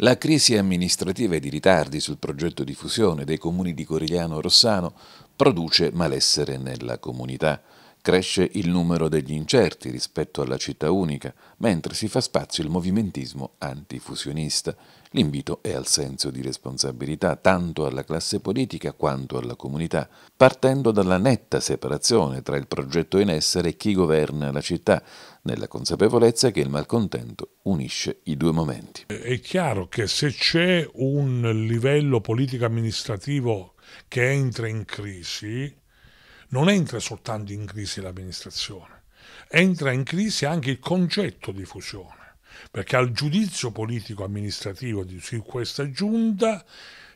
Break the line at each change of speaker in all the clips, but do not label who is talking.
La crisi amministrativa ed i ritardi sul progetto di fusione dei comuni di Corigliano e Rossano produce malessere nella comunità. Cresce il numero degli incerti rispetto alla città unica, mentre si fa spazio il movimentismo antifusionista. L'invito è al senso di responsabilità tanto alla classe politica quanto alla comunità, partendo dalla netta separazione tra il progetto in essere e chi governa la città, nella consapevolezza che il malcontento unisce i due momenti. È chiaro che se c'è un livello politico-amministrativo che entra in crisi, non entra soltanto in crisi l'amministrazione, entra in crisi anche il concetto di fusione, perché al giudizio politico-amministrativo di questa giunta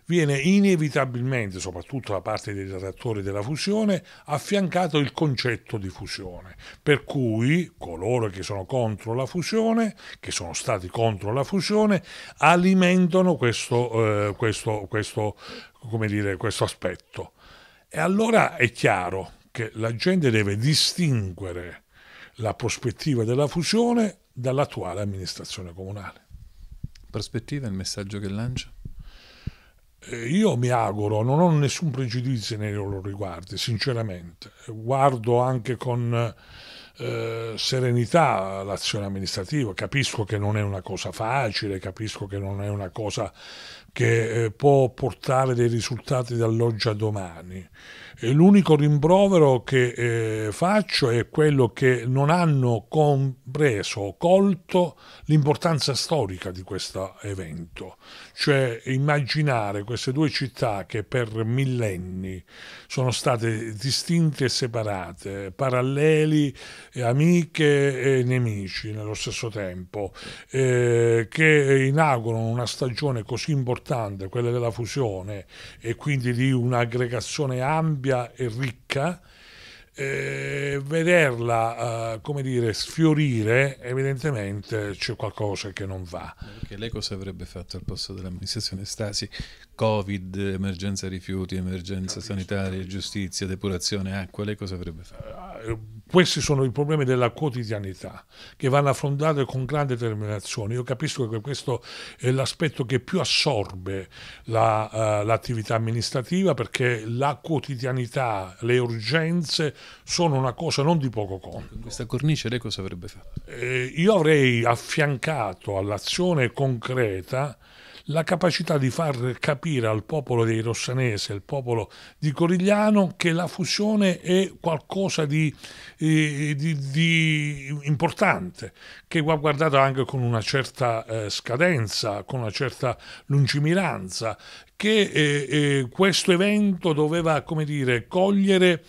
viene inevitabilmente, soprattutto da parte dei redattori della fusione, affiancato il concetto di fusione, per cui coloro che sono contro la fusione, che sono stati contro la fusione, alimentano questo, eh, questo, questo, dire, questo aspetto. E allora è chiaro che la gente deve distinguere la prospettiva della fusione dall'attuale amministrazione comunale. Prospettiva è il messaggio che lancia? Io mi auguro, non ho nessun pregiudizio nei loro riguardi, sinceramente. Guardo anche con eh, serenità l'azione amministrativa, capisco che non è una cosa facile, capisco che non è una cosa che eh, può portare dei risultati dall'oggi a domani. L'unico rimprovero che eh, faccio è quello che non hanno compreso, colto l'importanza storica di questo evento, cioè immaginare queste due città che per millenni sono state distinte e separate, paralleli, eh, amiche e nemici nello stesso tempo, eh, che inaugurano una stagione così importante importante, quella della fusione e quindi di un'aggregazione ampia e ricca, eh, vederla eh, come dire sfiorire evidentemente c'è qualcosa che non va perché lei cosa avrebbe fatto al posto dell'amministrazione Stasi covid emergenza rifiuti emergenza sanitaria giustizia depurazione acqua lei cosa avrebbe fatto eh, questi sono i problemi della quotidianità che vanno affrontati con grande determinazione. Io capisco che questo è l'aspetto che più assorbe eh, l'attività la, uh, amministrativa perché la quotidianità, le urgenze sono una cosa non di poco conto. In questa cornice lei cosa avrebbe fatto? Eh, io avrei affiancato all'azione concreta la capacità di far capire al popolo dei Rossanese, al popolo di Corigliano, che la fusione è qualcosa di, eh, di, di importante, che va guardata anche con una certa eh, scadenza, con una certa lungimiranza, che eh, eh questo evento doveva, come dire, cogliere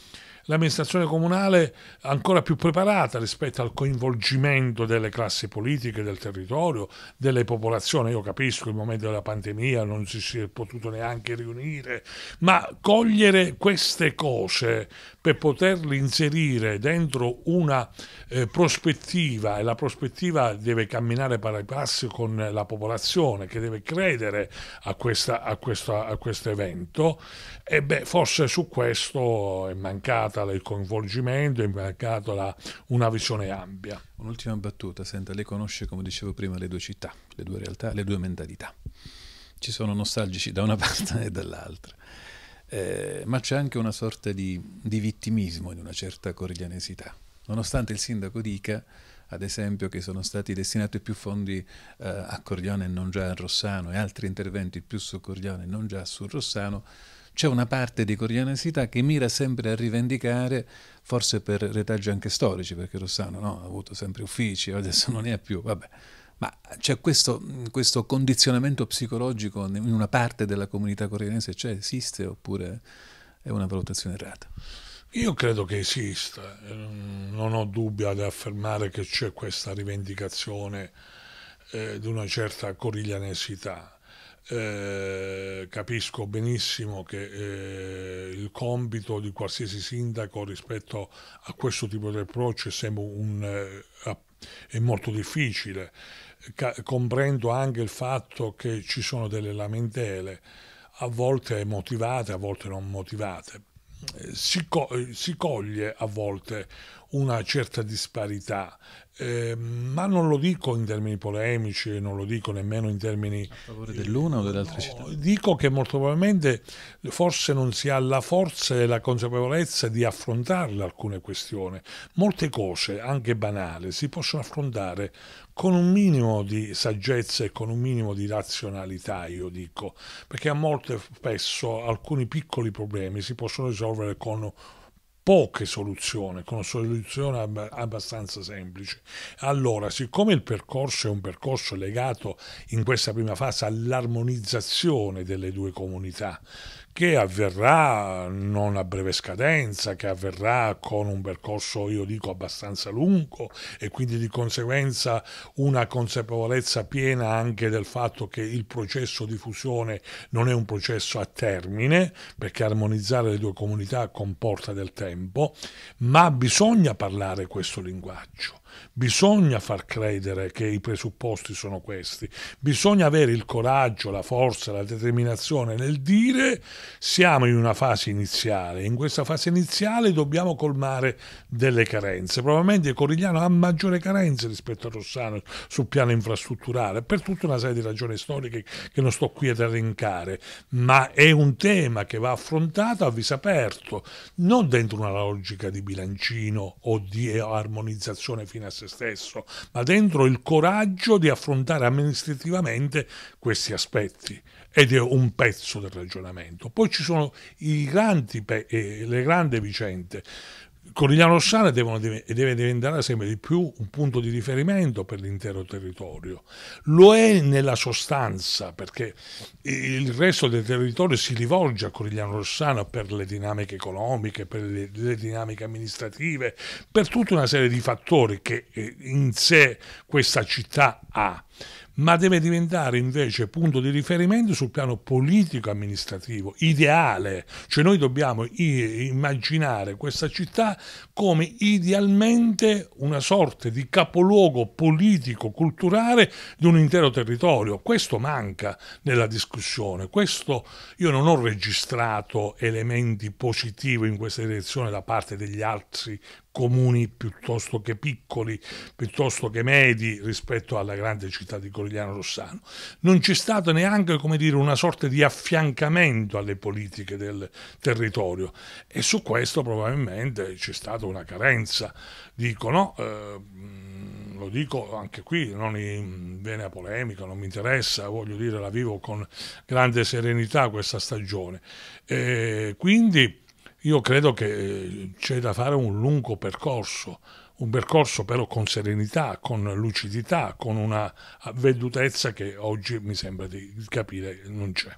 l'amministrazione comunale ancora più preparata rispetto al coinvolgimento delle classi politiche, del territorio, delle popolazioni. Io capisco il momento della pandemia, non si, è potuto neanche riunire, ma cogliere queste cose per poterle inserire dentro una eh, prospettiva e la prospettiva deve camminare pari passi con la popolazione che deve credere a, questa, a, questa, a questo evento, e beh, forse su questo è mancato mancata il coinvolgimento, è mancata la, una visione ampia. Un'ultima battuta, senta, lei conosce, come dicevo prima, le due città, le due realtà, le due mentalità. Ci sono nostalgici da una parte e dall'altra. Eh, ma c'è anche una sorta di, di vittimismo in una certa coriglianesità. Nonostante il sindaco dica ad esempio che sono stati destinati più fondi eh, a Corigliano e non già a Rossano e altri interventi più su Corigliano e non già su Rossano, c'è una parte di corianesità che mira sempre a rivendicare, forse per retaggi anche storici, perché Rossano no, ha avuto sempre uffici, adesso non ne ha più, vabbè. Ma c'è questo, questo, condizionamento psicologico in una parte della comunità coreanese, cioè esiste oppure è una valutazione errata? Io credo che esista, eh, non ho dubbio ad affermare che c'è questa rivendicazione eh, di una certa coriglianesità. Eh, capisco benissimo che eh, il compito di qualsiasi sindaco rispetto a questo tipo di approccio è, un, eh, è molto difficile. Ca comprendo anche il fatto che ci sono delle lamentele, a volte motivate, a volte non motivate si, co si, coglie a volte una certa disparità, eh, ma non lo dico in termini polemici, non lo dico nemmeno in termini... A favore dell'una o eh, dell'altra no, città? Dico che molto probabilmente forse non si ha la forza e la consapevolezza di affrontarle alcune questioni. Molte cose, anche banali, si possono affrontare con un minimo di saggezza e con un minimo di razionalità, io dico, perché a molte spesso alcuni piccoli problemi si possono risolvere con poche soluzioni, con soluzioni ab- abbastanza semplici. Allora, siccome il percorso è un percorso legato in questa prima fase all'armonizzazione delle due comunità, che avverrà non a breve scadenza, che avverrà con un percorso, io dico, abbastanza lungo e quindi di conseguenza una consapevolezza piena anche del fatto che il processo di fusione non è un processo a termine, perché armonizzare le due comunità comporta del tempo tempo, ma bisogna parlare questo linguaggio. Bisogna far credere che i presupposti sono questi. Bisogna avere il coraggio, la forza, la determinazione nel dire siamo in una fase iniziale. In questa fase iniziale dobbiamo colmare delle carenze. Probabilmente Corigliano ha maggiore carenze rispetto a Rossano sul piano infrastrutturale, per tutta una serie di ragioni storiche che non sto qui ad elencare, ma è un tema che va affrontato a viso aperto, non dentro una logica di bilancino o di armonizzazione finanziaria, fine a se stesso, ma dentro il coraggio di affrontare amministrativamente questi aspetti ed è un pezzo del ragionamento. Poi ci sono grandi, eh, le grandi vicende. Corigliano Sciare deve, deve diventare sempre di più un punto di riferimento per l'intero territorio. Lo è nella sostanza, perché il resto del territorio si rivolge a Corigliano Rossano per le dinamiche economiche, per le, le dinamiche amministrative, per tutta una serie di fattori che eh, in sé questa città ha ma deve diventare invece punto di riferimento sul piano politico-amministrativo, ideale, cioè noi dobbiamo immaginare questa città come idealmente una sorta di capoluogo politico-culturale di un intero territorio. Questo manca nella discussione, questo io non ho registrato elementi positivi in questa direzione da parte degli altri comuni piuttosto che piccoli, piuttosto che medi rispetto alla grande città di Corigliano Rossano. Non c'è stato neanche dire, una sorta di affiancamento alle politiche del territorio e su questo probabilmente c'è stata una carenza. Dicono, eh, lo dico anche qui, non in vena polemica, non mi interessa, voglio dire la vivo con grande serenità questa stagione. Eh, quindi io credo che eh, c'è da fare un lungo percorso, un percorso però con serenità, con lucidità, con una vedutezza che oggi mi sembra di capire non c'è.